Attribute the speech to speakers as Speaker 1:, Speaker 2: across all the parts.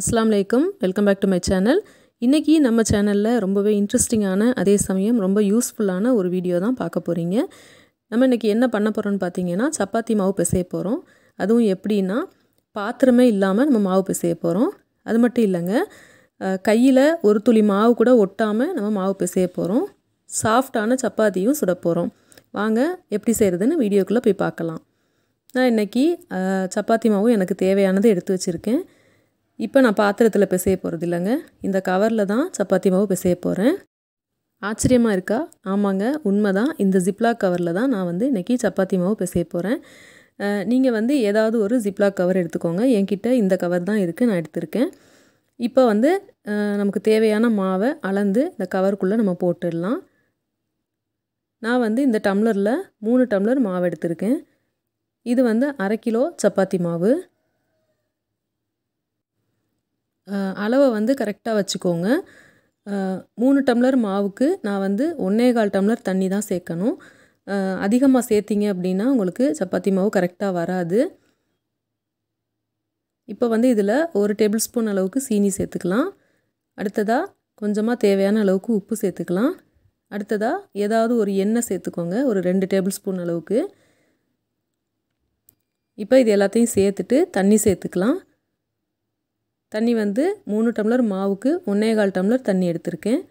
Speaker 1: அஸ்லாம் வலைக்கம் welcome back to my channel இன்றைக்கி நம்ம சேனலில் ரொம்பவே இன்ட்ரெஸ்டிங்கான அதே சமயம் ரொம்ப யூஸ்ஃபுல்லான ஒரு வீடியோ தான் பார்க்க போகிறீங்க நம்ம இன்றைக்கி என்ன பண்ண போகிறோன்னு பார்த்தீங்கன்னா சப்பாத்தி மாவு பிசைய போகிறோம் அதுவும் எப்படின்னா பாத்திரமே இல்லாமல் நம்ம மாவு பிசைய போகிறோம் அது மட்டும் இல்லைங்க கையில் ஒரு துளி மாவு கூட ஒட்டாமல் நம்ம மாவு பிசைய போகிறோம் சாஃப்டான சப்பாத்தியும் சுட போகிறோம் வாங்க எப்படி செய்கிறதுன்னு வீடியோக்குள்ளே போய் பார்க்கலாம் நான் இன்றைக்கி சப்பாத்தி மாவு எனக்கு தேவையானதை எடுத்து வச்சுருக்கேன் இப்போ நான் பாத்திரத்தில் பிசைய போகிறது இல்லைங்க இந்த கவரில் தான் சப்பாத்தி மாவு பிசைய போகிறேன் ஆச்சரியமாக இருக்கா ஆமாங்க உண்மை தான் இந்த ஜிப்லாக் கவரில் தான் நான் வந்து இன்றைக்கி சப்பாத்தி மாவு பிசைய போகிறேன் நீங்கள் வந்து ஏதாவது ஒரு ஜிப்லாக் கவர் எடுத்துக்கோங்க என்கிட்ட இந்த கவர் தான் இருக்குது நான் எடுத்திருக்கேன் இப்போ வந்து நமக்கு தேவையான மாவை அளந்து இந்த கவருக்குள்ளே நம்ம போட்டுடலாம் நான் வந்து இந்த டம்ளரில் மூணு டம்ளர் மாவு எடுத்திருக்கேன் இது வந்து அரை கிலோ சப்பாத்தி மாவு அளவை வந்து கரெக்டாக வச்சுக்கோங்க மூணு டம்ளர் மாவுக்கு நான் வந்து ஒன்றே கால் டம்ளர் தண்ணி தான் சேர்க்கணும் அதிகமாக சேர்த்திங்க அப்படின்னா உங்களுக்கு சப்பாத்தி மாவு கரெக்டாக வராது இப்போ வந்து இதில் ஒரு டேபிள் ஸ்பூன் அளவுக்கு சீனி சேர்த்துக்கலாம் அடுத்ததாக கொஞ்சமாக தேவையான அளவுக்கு உப்பு சேர்த்துக்கலாம் அடுத்ததாக ஏதாவது ஒரு எண்ணெய் சேர்த்துக்கோங்க ஒரு ரெண்டு டேபிள் ஸ்பூன் அளவுக்கு இப்போ இது எல்லாத்தையும் சேர்த்துட்டு தண்ணி சேர்த்துக்கலாம் தண்ணி வந்து மூணு டம்ளர் மாவுக்கு ஒன்றே கால் டம்ளர் தண்ணி எடுத்திருக்கேன்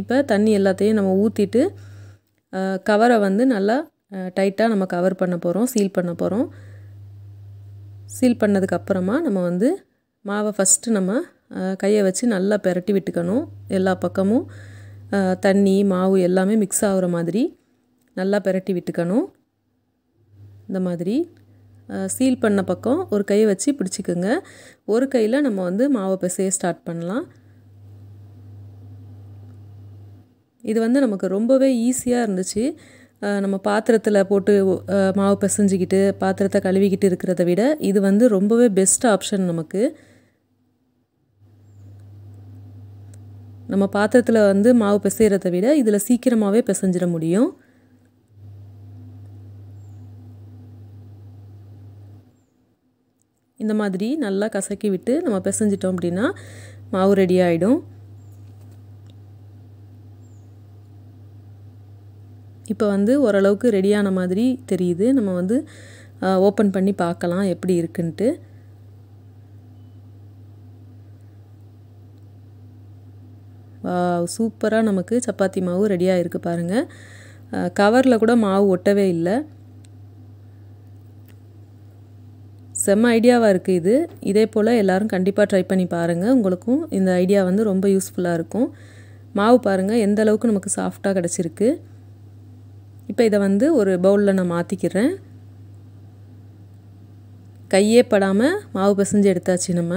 Speaker 1: இப்போ தண்ணி எல்லாத்தையும் நம்ம ஊற்றிட்டு கவரை வந்து நல்லா டைட்டாக நம்ம கவர் பண்ண போகிறோம் சீல் பண்ண போகிறோம் சீல் பண்ணதுக்கப்புறமா நம்ம வந்து மாவை ஃபஸ்ட்டு நம்ம கையை வச்சு நல்லா பெரட்டி விட்டுக்கணும் எல்லா பக்கமும் தண்ணி மாவு எல்லாமே மிக்ஸ் ஆகுற மாதிரி நல்லா பெரட்டி விட்டுக்கணும் இந்த மாதிரி சீல் பண்ண பக்கம் ஒரு கையை வச்சு பிடிச்சிக்கோங்க ஒரு கையில் நம்ம வந்து மாவை பிசைய ஸ்டார்ட் பண்ணலாம் இது வந்து நமக்கு ரொம்பவே ஈஸியாக இருந்துச்சு நம்ம பாத்திரத்தில் போட்டு மாவு பிசைஞ்சிக்கிட்டு பாத்திரத்தை கழுவிக்கிட்டு இருக்கிறத விட இது வந்து ரொம்பவே பெஸ்ட் ஆப்ஷன் நமக்கு நம்ம பாத்திரத்தில் வந்து மாவு பிசைகிறத விட இதில் சீக்கிரமாகவே பிசைஞ்சிட முடியும் இந்த மாதிரி நல்லா கசக்கி விட்டு நம்ம பிசைஞ்சிட்டோம் அப்படின்னா மாவு ரெடி ஆகிடும் இப்போ வந்து ஓரளவுக்கு ரெடியான மாதிரி தெரியுது நம்ம வந்து ஓப்பன் பண்ணி பார்க்கலாம் எப்படி இருக்குன்ட்டு சூப்பராக நமக்கு சப்பாத்தி மாவு ரெடியாக இருக்குது பாருங்கள் கவரில் கூட மாவு ஒட்டவே இல்லை செம்ம ஐடியாவாக இருக்குது இது இதே போல் எல்லோரும் கண்டிப்பாக ட்ரை பண்ணி பாருங்கள் உங்களுக்கும் இந்த ஐடியா வந்து ரொம்ப யூஸ்ஃபுல்லாக இருக்கும் மாவு பாருங்கள் எந்த அளவுக்கு நமக்கு சாஃப்டாக கிடச்சிருக்கு இப்போ இதை வந்து ஒரு பவுலில் நான் மாற்றிக்கிறேன் கையே படாமல் மாவு பிசைஞ்சு எடுத்தாச்சு நம்ம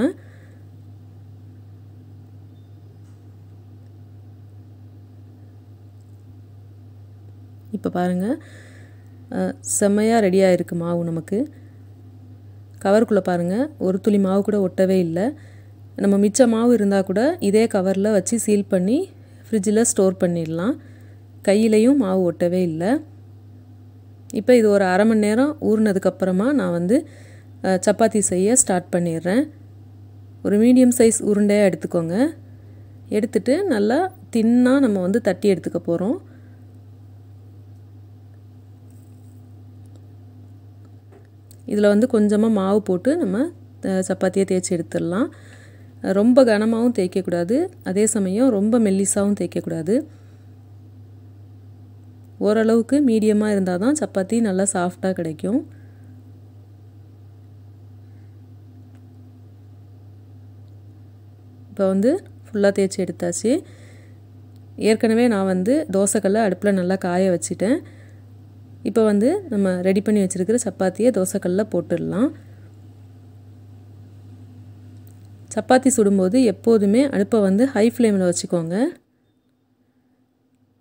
Speaker 1: இப்போ பாருங்கள் செம்மையாக ரெடியாக இருக்குது மாவு நமக்கு கவருக்குள்ளே பாருங்கள் ஒரு துளி மாவு கூட ஒட்டவே இல்லை நம்ம மிச்ச மாவு இருந்தால் கூட இதே கவரில் வச்சு சீல் பண்ணி ஃப்ரிட்ஜில் ஸ்டோர் பண்ணிடலாம் கையிலையும் மாவு ஒட்டவே இல்லை இப்போ இது ஒரு அரை மணி நேரம் ஊறினதுக்கப்புறமா நான் வந்து சப்பாத்தி செய்ய ஸ்டார்ட் பண்ணிடுறேன் ஒரு மீடியம் சைஸ் உருண்டையாக எடுத்துக்கோங்க எடுத்துட்டு நல்லா தின்னாக நம்ம வந்து தட்டி எடுத்துக்க போகிறோம் இதில் வந்து கொஞ்சமாக மாவு போட்டு நம்ம சப்பாத்தியை தேய்ச்சி எடுத்துடலாம் ரொம்ப கனமாகவும் தேய்க்கக்கூடாது அதே சமயம் ரொம்ப மெல்லிஸாகவும் தேய்க்கக்கூடாது ஓரளவுக்கு மீடியமாக இருந்தால் தான் சப்பாத்தி நல்லா சாஃப்டாக கிடைக்கும் இப்போ வந்து ஃபுல்லாக தேய்ச்சி எடுத்தாச்சு ஏற்கனவே நான் வந்து தோசைக்கல்லை அடுப்பில் நல்லா காய வச்சுட்டேன் இப்போ வந்து நம்ம ரெடி பண்ணி வச்சுருக்கிற சப்பாத்தியை தோசைக்கல்லில் போட்டுடலாம் சப்பாத்தி சுடும்போது எப்போதுமே அடுப்பை வந்து ஹை ஃப்ளேமில் வச்சுக்கோங்க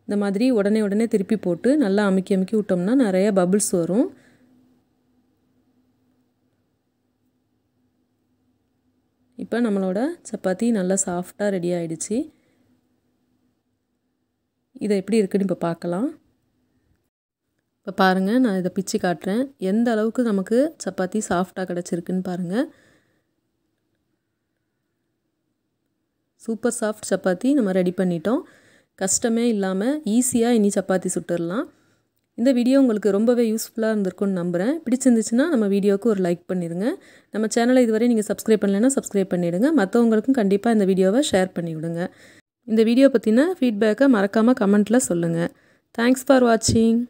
Speaker 1: இந்த மாதிரி உடனே உடனே திருப்பி போட்டு நல்லா அமுக்கி அமுக்கி விட்டோம்னா நிறைய பபுள்ஸ் வரும் இப்போ நம்மளோட சப்பாத்தி நல்லா சாஃப்டாக ரெடி ஆகிடுச்சி இதை எப்படி இருக்குதுன்னு இப்போ பார்க்கலாம் இப்போ பாருங்கள் நான் இதை பிச்சு காட்டுறேன் எந்த அளவுக்கு நமக்கு சப்பாத்தி சாஃப்டாக கிடச்சிருக்குன்னு பாருங்கள் சூப்பர் சாஃப்ட் சப்பாத்தி நம்ம ரெடி பண்ணிட்டோம் கஷ்டமே இல்லாமல் ஈஸியாக இனி சப்பாத்தி சுட்டுடலாம் இந்த வீடியோ உங்களுக்கு ரொம்பவே யூஸ்ஃபுல்லாக இருந்திருக்கும்னு நம்புகிறேன் பிடிச்சிருந்துச்சுன்னா நம்ம வீடியோவுக்கு ஒரு லைக் பண்ணிடுங்க நம்ம சேனலை இதுவரை நீங்கள் சப்ஸ்கிரைப் பண்ணலைன்னா சப்ஸ்கிரைப் பண்ணிவிடுங்க மற்றவங்களுக்கும் கண்டிப்பாக இந்த வீடியோவை ஷேர் பண்ணிவிடுங்க இந்த வீடியோ பற்றின ஃபீட்பேக்கை மறக்காமல் கமெண்ட்டில் சொல்லுங்கள் தேங்க்ஸ் ஃபார் வாட்சிங்